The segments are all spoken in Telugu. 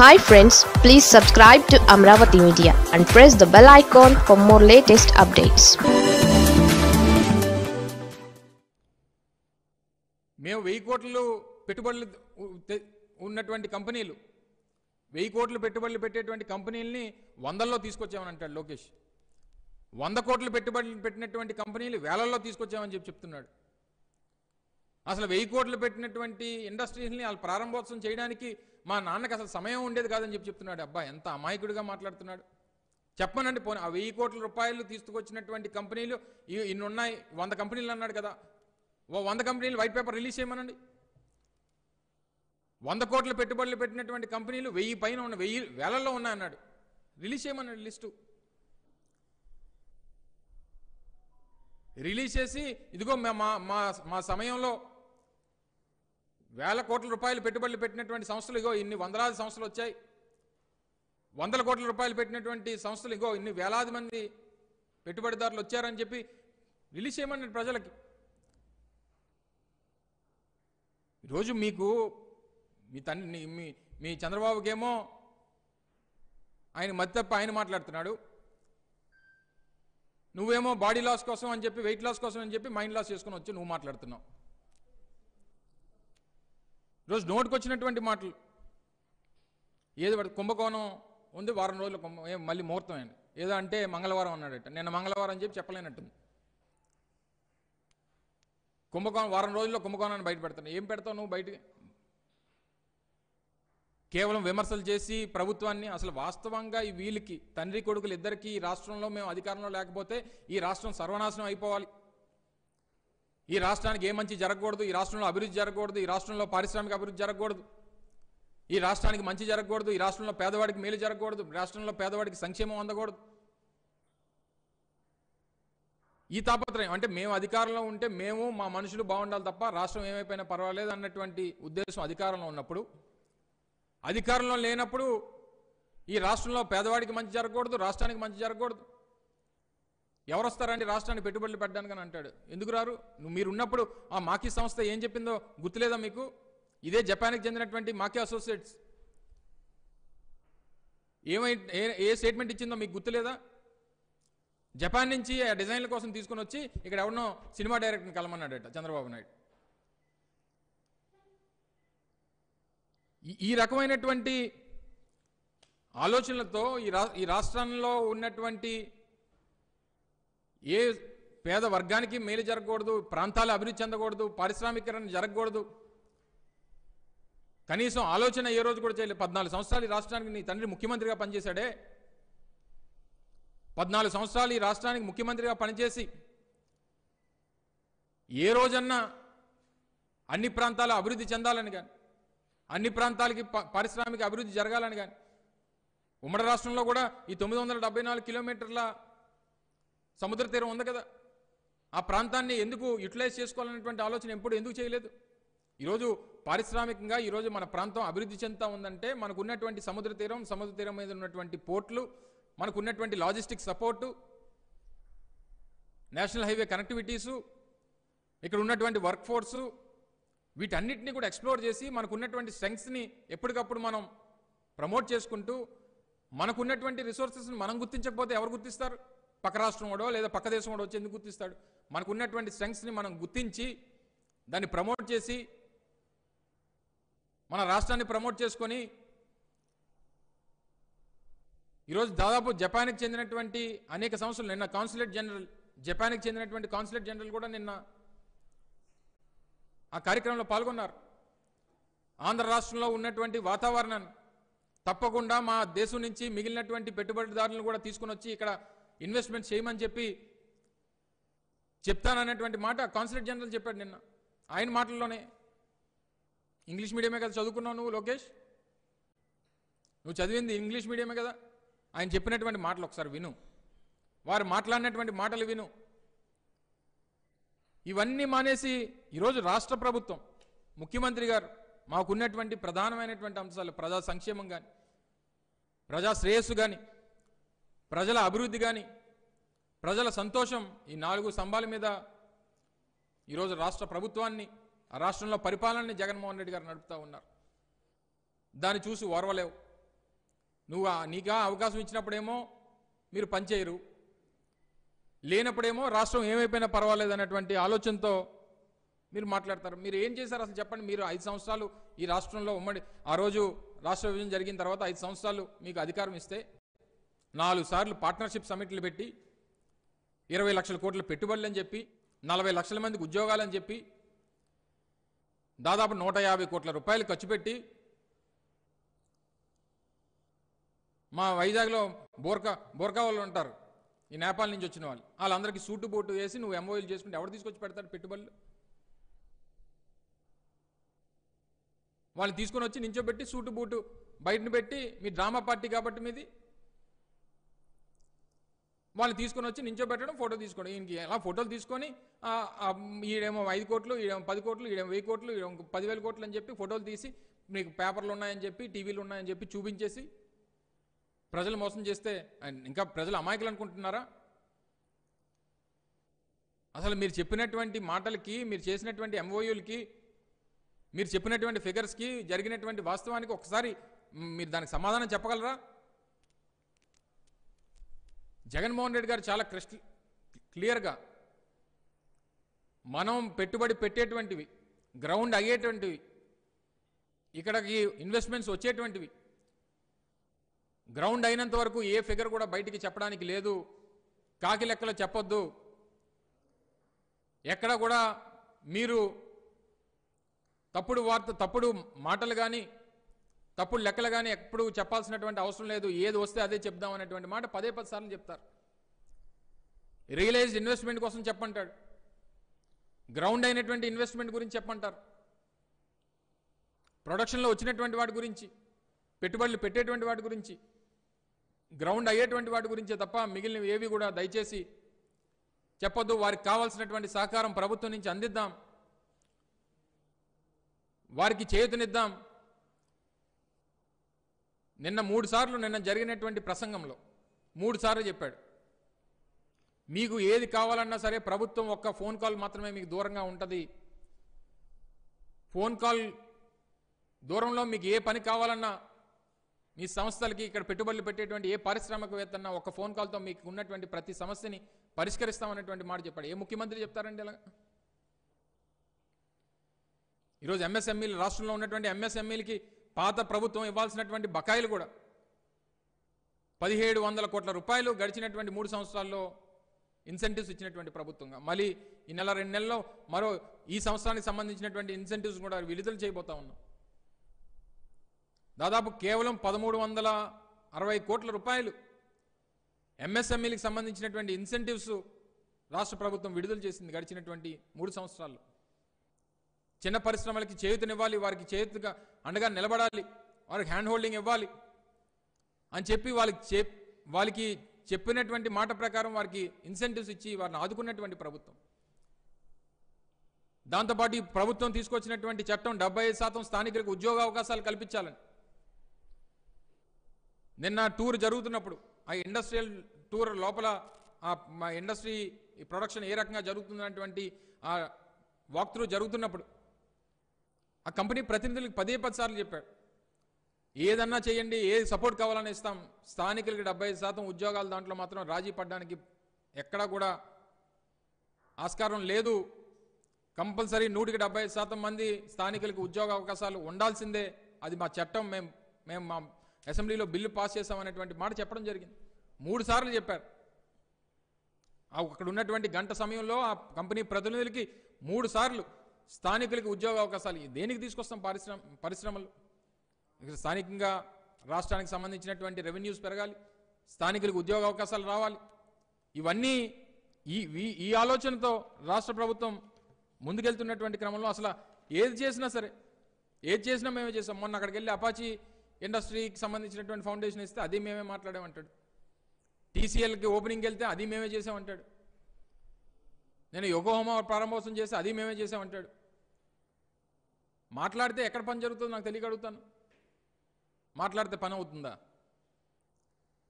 hi friends please subscribe to Amaravati media and press the bell icon for more latest updates మేము వెయ్యి కోట్లు పెట్టుబడులు ఉన్నటువంటి కంపెనీలు వెయ్యి కోట్లు పెట్టుబడులు పెట్టేటువంటి కంపెనీలని వందల్లో తీసుకొచ్చామని అంటాడు లోకేష్ వంద కోట్లు పెట్టుబడులు పెట్టినటువంటి కంపెనీలు వేలల్లో తీసుకొచ్చామని చెప్పి చెప్తున్నాడు అసలు వెయ్యి కోట్లు పెట్టినటువంటి ఇండస్ట్రీస్ని వాళ్ళు ప్రారంభోత్సవం చేయడానికి మా నాన్నకి అసలు సమయం ఉండేది కాదని చెప్పి చెప్తున్నాడు అబ్బా ఎంత అమాయకుడిగా మాట్లాడుతున్నాడు చెప్పనండి పోనీ ఆ వెయ్యి కోట్ల రూపాయలు తీసుకొచ్చినటువంటి కంపెనీలు ఇన్నున్నాయి వంద కంపెనీలు అన్నాడు కదా ఓ వంద కంపెనీలు వైట్ పేపర్ రిలీజ్ చేయమనండి వంద కోట్ల పెట్టుబడులు పెట్టినటువంటి కంపెనీలు వెయ్యి పైన ఉన్న వెయ్యి వేలల్లో ఉన్నాయన్నాడు రిలీజ్ చేయమన్నాడు లిస్టు రిలీజ్ చేసి ఇదిగో మా మా మా సమయంలో వేల కోట్ల రూపాయలు పెట్టుబడులు పెట్టినటువంటి సంస్థలు ఇగో ఇన్ని వందలాది సంస్థలు వచ్చాయి వందల కోట్ల రూపాయలు పెట్టినటువంటి సంస్థలు ఇగో ఇన్ని వేలాది మంది పెట్టుబడిదారులు వచ్చారని చెప్పి రిలీజ్ చేయమన్నారు ప్రజలకి ఈరోజు మీకు మీ తండ్రి మీ మీ చంద్రబాబుకేమో ఆయన మత్తప్ప ఆయన మాట్లాడుతున్నాడు నువ్వేమో బాడీ లాస్ కోసం అని చెప్పి వెయిట్ లాస్ కోసం అని చెప్పి మైండ్ లాస్ చేసుకుని వచ్చి నువ్వు మాట్లాడుతున్నావు ఈరోజు నోటికొచ్చినటువంటి మాటలు ఏది పడుతుంది కుంభకోణం ఉంది వారం రోజులు కుంభ మళ్ళీ ముహూర్తమైన ఏదో అంటే మంగళవారం అన్నాడట నేను మంగళవారం అని చెప్పి చెప్పలేనట్టుంది కుంభకోణం వారం రోజుల్లో కుంభకోణాన్ని బయట పెడతాను ఏం పెడతావు నువ్వు బయట కేవలం విమర్శలు చేసి ప్రభుత్వాన్ని అసలు వాస్తవంగా ఈ వీళ్ళకి తండ్రి కొడుకులు ఇద్దరికీ ఈ రాష్ట్రంలో మేము అధికారంలో లేకపోతే ఈ రాష్ట్రం సర్వనాశనం అయిపోవాలి ఈ రాష్ట్రానికి ఏ మంచి జరగకూడదు ఈ రాష్ట్రంలో అభివృద్ధి జరగకూడదు ఈ రాష్ట్రంలో పారిశ్రామిక అభివృద్ధి జరగకూడదు ఈ రాష్ట్రానికి మంచి జరగకూడదు ఈ రాష్ట్రంలో పేదవాడికి మేలు జరగకూడదు రాష్ట్రంలో పేదవాడికి సంక్షేమం అందకూడదు ఈ తాపత్రయం అంటే మేము అధికారంలో ఉంటే మేము మా మనుషులు బాగుండాలి తప్ప రాష్ట్రం ఏమైపోయినా పర్వాలేదు అన్నటువంటి ఉద్దేశం అధికారంలో ఉన్నప్పుడు అధికారంలో లేనప్పుడు ఈ రాష్ట్రంలో పేదవాడికి మంచి జరగకూడదు రాష్ట్రానికి మంచి జరగకూడదు ఎవరు వస్తారండి రాష్ట్రాన్ని పెట్టుబడులు పెట్టడానికి అని అంటాడు ఎందుకు రారు నువ్వు మీరు ఉన్నప్పుడు ఆ మాకీ సంస్థ ఏం చెప్పిందో గుర్తులేదా మీకు ఇదే జపాన్కి చెందినటువంటి మాకీ అసోసియేట్స్ ఏమై ఏ స్టేట్మెంట్ ఇచ్చిందో మీకు గుర్తులేదా జపాన్ నుంచి ఆ డిజైన్ల కోసం తీసుకుని వచ్చి ఇక్కడ ఎవరినో సినిమా డైరెక్టర్ని కలమన్నాడట చంద్రబాబు నాయుడు ఈ రకమైనటువంటి ఆలోచనలతో ఈ రా ఈ రాష్ట్రంలో ఉన్నటువంటి ఏ పేద వర్గానికి మేలు జరగకూడదు ప్రాంతాలు అభివృద్ధి చెందకూడదు పారిశ్రామికరణ జరగకూడదు కనీసం ఆలోచన ఏ రోజు కూడా చేయలేదు పద్నాలుగు సంవత్సరాలు ఈ రాష్ట్రానికి నీ తండ్రి ముఖ్యమంత్రిగా పనిచేశాడే పద్నాలుగు సంవత్సరాలు ఈ రాష్ట్రానికి ముఖ్యమంత్రిగా పనిచేసి ఏ రోజన్నా అన్ని ప్రాంతాలు అభివృద్ధి చెందాలని కానీ అన్ని ప్రాంతాలకి పారిశ్రామిక అభివృద్ధి జరగాలని కానీ ఉమ్మడి రాష్ట్రంలో కూడా ఈ తొమ్మిది వందల డెబ్బై నాలుగు కిలోమీటర్ల సముద్ర తీరం ఉంది కదా ఆ ప్రాంతాన్ని ఎందుకు యూటిలైజ్ చేసుకోవాలనేటువంటి ఆలోచన ఎప్పుడు ఎందుకు చేయలేదు ఈరోజు పారిశ్రామికంగా ఈరోజు మన ప్రాంతం అభివృద్ధి చెందుతా ఉందంటే మనకు ఉన్నటువంటి సముద్ర తీరం సముద్ర తీరం మీద ఉన్నటువంటి పోర్ట్లు మనకు ఉన్నటువంటి logistic support national highway connectivities ఇక్కడ ఉన్నటువంటి వర్క్ ఫోర్సు వీటన్నిటిని కూడా ఎక్స్ప్లోర్ చేసి మనకు ఉన్నటువంటి స్ట్రెంగ్స్ని ఎప్పటికప్పుడు మనం ప్రమోట్ చేసుకుంటూ మనకున్నటువంటి రిసోర్సెస్ని మనం గుర్తించకపోతే ఎవరు గుర్తిస్తారు పక్క రాష్ట్రం వాడో లేదా పక్క దేశం వాడో వచ్చి ఎందుకు గుర్తిస్తాడు మనకు ఉన్నటువంటి స్ట్రెంగ్స్ని మనం గుర్తించి దాన్ని ప్రమోట్ చేసి మన రాష్ట్రాన్ని ప్రమోట్ చేసుకొని ఈరోజు దాదాపు జపాన్కి చెందినటువంటి అనేక సంస్థలు నిన్న కాన్సులేట్ జనరల్ జపాన్కి చెందినటువంటి కాన్సులేట్ జనరల్ కూడా నిన్న ఆ కార్యక్రమంలో పాల్గొన్నారు ఆంధ్ర రాష్ట్రంలో ఉన్నటువంటి వాతావరణాన్ని తప్పకుండా మా దేశం నుంచి మిగిలినటువంటి పెట్టుబడిదారులను కూడా తీసుకుని వచ్చి ఇక్కడ ఇన్వెస్ట్మెంట్ చేయమని చెప్పి చెప్తాననేటువంటి మాట కాన్సులేట్ జనరల్ చెప్పాడు నిన్న ఆయన మాటల్లోనే ఇంగ్లీష్ మీడియమే కదా చదువుకున్నావు నువ్వు లోకేష్ నువ్వు చదివింది ఇంగ్లీష్ మీడియమే కదా ఆయన చెప్పినటువంటి మాటలు ఒకసారి విను వారు మాట్లాడినటువంటి మాటలు విను ఇవన్నీ మానేసి ఈరోజు రాష్ట్ర ప్రభుత్వం ముఖ్యమంత్రి గారు మాకున్నటువంటి ప్రధానమైనటువంటి అంశాలు ప్రజా సంక్షేమం కానీ ప్రజా శ్రేయస్సు కానీ ప్రజల అభివృద్ధి కానీ ప్రజల సంతోషం ఈ నాలుగు స్తంభాల మీద ఈరోజు రాష్ట్ర ప్రభుత్వాన్ని ఆ రాష్ట్రంలో పరిపాలనని జగన్మోహన్ రెడ్డి గారు నడుపుతూ ఉన్నారు దాన్ని చూసి ఓర్వలేవు నువ్వు నీకా అవకాశం ఇచ్చినప్పుడేమో మీరు పనిచేయరు లేనప్పుడేమో రాష్ట్రం ఏమైపోయినా పర్వాలేదు అనేటువంటి ఆలోచనతో మీరు మాట్లాడతారు మీరు ఏం చేశారు అసలు చెప్పండి మీరు ఐదు సంవత్సరాలు ఈ రాష్ట్రంలో ఉమ్మడి ఆ రోజు రాష్ట్ర విభజన జరిగిన తర్వాత ఐదు సంవత్సరాలు మీకు అధికారం ఇస్తే నాలుగు సార్లు పార్ట్నర్షిప్ సమిట్లు పెట్టి ఇరవై లక్షల కోట్ల అని చెప్పి నలభై లక్షల మందికి ఉద్యోగాలని చెప్పి దాదాపు నూట యాభై కోట్ల రూపాయలు ఖర్చు పెట్టి మా వైజాగ్లో బోర్కా బోర్కా వాళ్ళు ఉంటారు ఈ నేపాల్ నుంచి వచ్చిన వాళ్ళు వాళ్ళందరికీ సూటు బోటు వేసి నువ్వు ఎంఓఎల్ చేసుకుంటే ఎవరు తీసుకొచ్చి పెడతాడు పెట్టుబడులు వాళ్ళు తీసుకొని వచ్చి నించోబెట్టి సూటు బూటు బయటను పెట్టి మీ డ్రామా పార్టీ కాబట్టి మీది వాళ్ళు తీసుకొని వచ్చి నించోబెట్టడం ఫోటో తీసుకోవడం ఈయనకి ఎలా ఫోటోలు తీసుకొని ఈడేమో ఐదు కోట్లు ఈడేమో పది కోట్లు ఈడేమో వెయ్యి కోట్లు ఈడేమో పదివేల కోట్లు అని చెప్పి ఫోటోలు తీసి మీకు పేపర్లు ఉన్నాయని చెప్పి టీవీలు ఉన్నాయని చెప్పి చూపించేసి ప్రజలు మోసం చేస్తే ఇంకా ప్రజలు అమాయకులు అనుకుంటున్నారా అసలు మీరు చెప్పినటువంటి మాటలకి మీరు చేసినటువంటి ఎంఓయూలకి మీరు చెప్పినటువంటి ఫిగర్స్కి జరిగినటువంటి వాస్తవానికి ఒకసారి మీరు దానికి సమాధానం చెప్పగలరా జగన్మోహన్ రెడ్డి గారు చాలా క్రిస్ట్ క్లియర్గా మనం పెట్టుబడి పెట్టేటువంటివి గ్రౌండ్ అయ్యేటువంటివి ఇక్కడికి ఇన్వెస్ట్మెంట్స్ వచ్చేటువంటివి గ్రౌండ్ అయినంత వరకు ఏ ఫిగర్ కూడా బయటికి చెప్పడానికి లేదు కాకి లెక్కలు చెప్పొద్దు ఎక్కడ కూడా మీరు తప్పుడు వార్త తప్పుడు మాటలు కానీ తప్పుడు లెక్కలు కానీ ఎప్పుడు చెప్పాల్సినటువంటి అవసరం లేదు ఏది వస్తే అదే చెప్దాం అనేటువంటి మాట పదే పది సార్లు చెప్తారు రియలైజ్డ్ ఇన్వెస్ట్మెంట్ కోసం చెప్పంటాడు గ్రౌండ్ అయినటువంటి ఇన్వెస్ట్మెంట్ గురించి చెప్పంటారు ప్రొడక్షన్లో వచ్చినటువంటి వాటి గురించి పెట్టుబడులు పెట్టేటువంటి వాటి గురించి గ్రౌండ్ అయ్యేటువంటి వాటి గురించే తప్ప మిగిలిన ఏవి కూడా దయచేసి చెప్పొద్దు వారికి కావాల్సినటువంటి సహకారం ప్రభుత్వం నుంచి అందిద్దాం వారికి చేతునిద్దాం నిన్న మూడు సార్లు నిన్న జరిగినటువంటి ప్రసంగంలో మూడు సార్లు చెప్పాడు మీకు ఏది కావాలన్నా సరే ప్రభుత్వం ఒక్క ఫోన్ కాల్ మాత్రమే మీకు దూరంగా ఉంటుంది ఫోన్ కాల్ దూరంలో మీకు ఏ పని కావాలన్నా మీ సంస్థలకి ఇక్కడ పెట్టుబడులు పెట్టేటువంటి ఏ పారిశ్రామికవేత్తన్నా ఒక ఫోన్ కాల్తో మీకు ఉన్నటువంటి ప్రతి సమస్యని పరిష్కరిస్తామన్నటువంటి మాట చెప్పాడు ఏ ముఖ్యమంత్రి చెప్తారండి ఇలా ఈరోజు ఎంఎస్ఎంఈలు e రాష్ట్రంలో ఉన్నటువంటి ఎంఎస్ఎంఈలకి పాత ప్రభుత్వం ఇవ్వాల్సినటువంటి బకాయిలు కూడా పదిహేడు వందల కోట్ల రూపాయలు గడిచినటువంటి మూడు సంవత్సరాల్లో ఇన్సెంటివ్స్ ఇచ్చినటువంటి ప్రభుత్వంగా మళ్ళీ ఈ నెల రెండు నెలల్లో మరో ఈ సంవత్సరానికి సంబంధించినటువంటి ఇన్సెంటివ్స్ కూడా విడుదల చేయబోతా ఉన్నాం దాదాపు కేవలం పదమూడు వందల అరవై కోట్ల రూపాయలు ఎంఎస్ఎంఈలకు సంబంధించినటువంటి ఇన్సెంటివ్స్ రాష్ట్ర ప్రభుత్వం విడుదల చేసింది గడిచినటువంటి మూడు సంవత్సరాల్లో చిన్న పరిశ్రమలకి చేయూతనివ్వాలి వారికి చేతుగా అండగా నిలబడాలి వారికి హ్యాండ్ హోల్డింగ్ ఇవ్వాలి అని చెప్పి వాళ్ళకి చె వాళ్ళకి చెప్పినటువంటి మాట ప్రకారం వారికి ఇన్సెంటివ్స్ ఇచ్చి వారిని ఆదుకున్నటువంటి ప్రభుత్వం దాంతోపాటు ఈ ప్రభుత్వం తీసుకొచ్చినటువంటి చట్టం డెబ్బై శాతం స్థానికులకు ఉద్యోగ అవకాశాలు కల్పించాలని నిన్న టూర్ జరుగుతున్నప్పుడు ఆ ఇండస్ట్రియల్ టూర్ లోపల ఆ ఇండస్ట్రీ ప్రొడక్షన్ ఏ రకంగా జరుగుతుందన్నటువంటి ఆ వాక్ త్రూ జరుగుతున్నప్పుడు ఆ కంపెనీ ప్రతినిధులకు పదే పది సార్లు చెప్పాడు ఏదన్నా చేయండి ఏ సపోర్ట్ కావాలని ఇస్తాం స్థానికులకి డెబ్బై శాతం ఉద్యోగాలు దాంట్లో మాత్రం రాజీ పడడానికి ఎక్కడా కూడా ఆస్కారం లేదు కంపల్సరీ నూటికి డెబ్బై శాతం మంది స్థానికులకి ఉద్యోగ అవకాశాలు ఉండాల్సిందే అది మా చట్టం మేము మేము మా అసెంబ్లీలో బిల్లు పాస్ చేసామనేటువంటి మాట చెప్పడం జరిగింది మూడు సార్లు చెప్పారు అక్కడ ఉన్నటువంటి గంట సమయంలో ఆ కంపెనీ ప్రతినిధులకి మూడు సార్లు స్థానికులకు ఉద్యోగ అవకాశాలు దేనికి తీసుకొస్తాం పరిశ్రమ పరిశ్రమలు ఇక్కడ స్థానికంగా రాష్ట్రానికి సంబంధించినటువంటి రెవెన్యూస్ పెరగాలి స్థానికులకు ఉద్యోగ అవకాశాలు రావాలి ఇవన్నీ ఈ ఈ ఆలోచనతో రాష్ట్ర ప్రభుత్వం ముందుకెళ్తున్నటువంటి క్రమంలో అసలు ఏది చేసినా సరే ఏది చేసినా మేమే చేసాం మొన్న అక్కడికి వెళ్ళి అపాచీ ఇండస్ట్రీకి సంబంధించినటువంటి ఫౌండేషన్ ఇస్తే అది మేమే మాట్లాడామంటాడు టీసీఎల్కి ఓపెనింగ్కి వెళ్తే అది మేమే చేసామంటాడు నేను యోగోహోమ ప్రారంభోత్సవం చేస్తే అది మేమే చేసామంటాడు మాట్లాడితే ఎక్కడ పని జరుగుతుందో నాకు తెలియక అడుగుతాను మాట్లాడితే పని అవుతుందా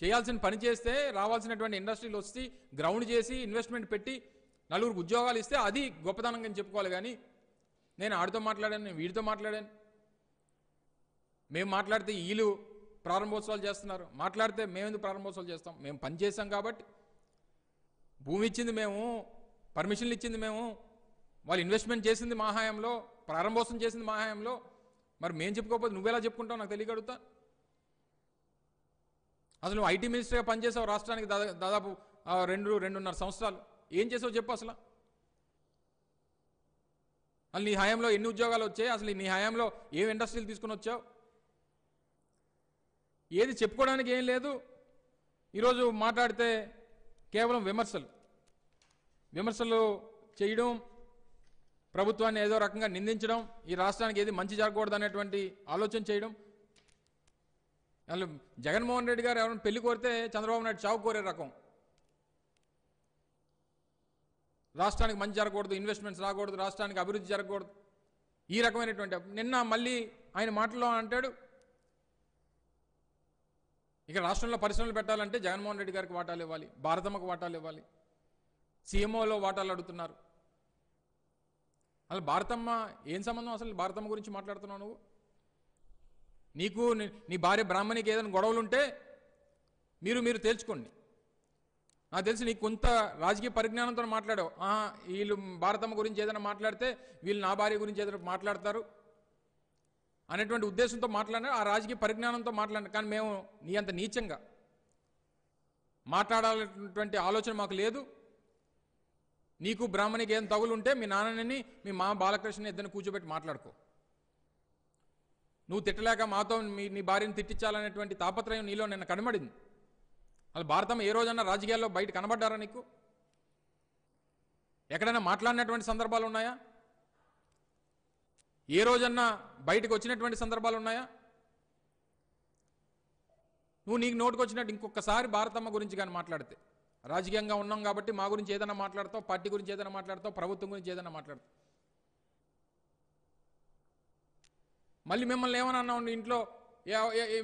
చేయాల్సిన పని చేస్తే రావాల్సినటువంటి ఇండస్ట్రీలు వచ్చి గ్రౌండ్ చేసి ఇన్వెస్ట్మెంట్ పెట్టి నలుగురికి ఉద్యోగాలు ఇస్తే అది గొప్పదనంగా చెప్పుకోవాలి కానీ నేను ఆడితో మాట్లాడాను నేను వీడితో మాట్లాడాను మేము మాట్లాడితే వీళ్ళు ప్రారంభోత్సవాలు చేస్తున్నారు మాట్లాడితే మేమెందుకు ప్రారంభోత్సవాలు చేస్తాం మేము పని చేసాం కాబట్టి భూమి ఇచ్చింది మేము పర్మిషన్లు ఇచ్చింది మేము వాళ్ళు ఇన్వెస్ట్మెంట్ చేసింది మా హాయంలో ప్రారంభోత్సవం చేసింది మా హయాంలో మరి మేము చెప్పుకోకపోతే నువ్వెలా చెప్పుకుంటావు నాకు తెలియగడుగుతా అసలు నువ్వు ఐటీ మినిస్టర్గా పనిచేసావు రాష్ట్రానికి దాదాపు రెండు రెండున్నర సంవత్సరాలు ఏం చేసావు చెప్పు అసలు అసలు నీ హయాంలో ఎన్ని ఉద్యోగాలు వచ్చాయి అసలు నీ హయాంలో ఏం ఇండస్ట్రీలు తీసుకుని వచ్చావు ఏది చెప్పుకోవడానికి ఏం లేదు ఈరోజు మాట్లాడితే కేవలం విమర్శలు విమర్శలు చేయడం ప్రభుత్వాన్ని ఏదో రకంగా నిందించడం ఈ రాష్ట్రానికి ఏది మంచి జరగకూడదు అనేటువంటి ఆలోచన చేయడం అసలు జగన్మోహన్ రెడ్డి గారు ఎవరైనా పెళ్లి కోరితే చంద్రబాబు నాయుడు చావు కోరే రకం రాష్ట్రానికి మంచి జరగకూడదు ఇన్వెస్ట్మెంట్స్ రాకూడదు రాష్ట్రానికి అభివృద్ధి జరగకూడదు ఈ రకమైనటువంటి నిన్న మళ్ళీ ఆయన మాటల్లో అంటాడు ఇక రాష్ట్రంలో పరిశ్రమలు పెట్టాలంటే జగన్మోహన్ రెడ్డి గారికి వాటాలు ఇవ్వాలి భారతమ్మకు వాటాలు ఇవ్వాలి సీఎంఓలో వాటాలు అడుగుతున్నారు అసలు భారతమ్మ ఏం సంబంధం అసలు భారతమ్మ గురించి మాట్లాడుతున్నావు నువ్వు నీకు నీ భార్య బ్రాహ్మణికి ఏదైనా గొడవలుంటే మీరు మీరు తేల్చుకోండి నాకు తెలిసి నీకు కొంత రాజకీయ పరిజ్ఞానంతో మాట్లాడావు వీళ్ళు భారతమ్మ గురించి ఏదైనా మాట్లాడితే వీళ్ళు నా భార్య గురించి ఏదైనా మాట్లాడతారు అనేటువంటి ఉద్దేశంతో మాట్లాడినా ఆ రాజకీయ పరిజ్ఞానంతో మాట్లాడినా కానీ మేము నీ అంత నీచంగా మాట్లాడాలన్నటువంటి ఆలోచన మాకు లేదు నీకు బ్రాహ్మణికి ఏం తగులుంటే మీ నాన్నని మీ మా బాలకృష్ణ ఇద్దరిని కూర్చోబెట్టి మాట్లాడుకో నువ్వు తిట్టలేక మాతో మీ నీ భార్యను తిట్టించాలనేటువంటి తాపత్రయం నీలో నిన్న కనబడింది అసలు భారతం ఏ రోజన్నా రాజకీయాల్లో బయట కనబడ్డారా నీకు ఎక్కడైనా మాట్లాడినటువంటి సందర్భాలు ఉన్నాయా ఏ రోజన్నా బయటకు వచ్చినటువంటి సందర్భాలు ఉన్నాయా నువ్వు నీకు నోటుకొచ్చినట్టు ఇంకొకసారి భారతమ్మ గురించి కానీ మాట్లాడితే రాజకీయంగా ఉన్నాం కాబట్టి మా గురించి ఏదైనా మాట్లాడతాం పార్టీ గురించి ఏదైనా మాట్లాడతాం ప్రభుత్వం గురించి ఏదైనా మాట్లాడతాం మళ్ళీ మిమ్మల్ని ఏమన్నా అన్నాం ఇంట్లో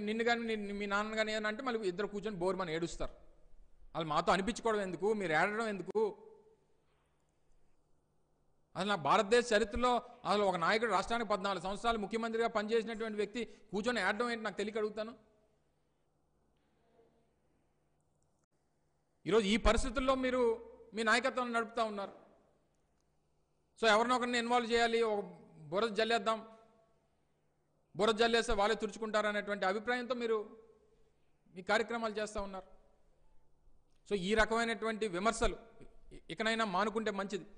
నిన్ను కానీ మీ నాన్న కానీ ఏమన్నా అంటే మళ్ళీ ఇద్దరు కూర్చొని బోర్మని ఏడుస్తారు వాళ్ళు మాతో అనిపించుకోవడం ఎందుకు మీరు ఏడడం ఎందుకు అసలు నా భారతదేశ చరిత్రలో అసలు ఒక నాయకుడు రాష్ట్రానికి పద్నాలుగు సంవత్సరాలు ముఖ్యమంత్రిగా పనిచేసినటువంటి వ్యక్తి కూర్చొని ఏడడం ఏంటి నాకు తెలియక అడుగుతాను ఈరోజు ఈ పరిస్థితుల్లో మీరు మీ నాయకత్వం నడుపుతూ ఉన్నారు సో ఎవరినొకరిని ఇన్వాల్వ్ చేయాలి ఒక బురద జల్లేద్దాం బురద జల్లేస్తే వాళ్ళే తుడుచుకుంటారనేటువంటి అభిప్రాయంతో మీరు మీ కార్యక్రమాలు చేస్తూ ఉన్నారు సో ఈ రకమైనటువంటి విమర్శలు ఇకనైనా మానుకుంటే మంచిది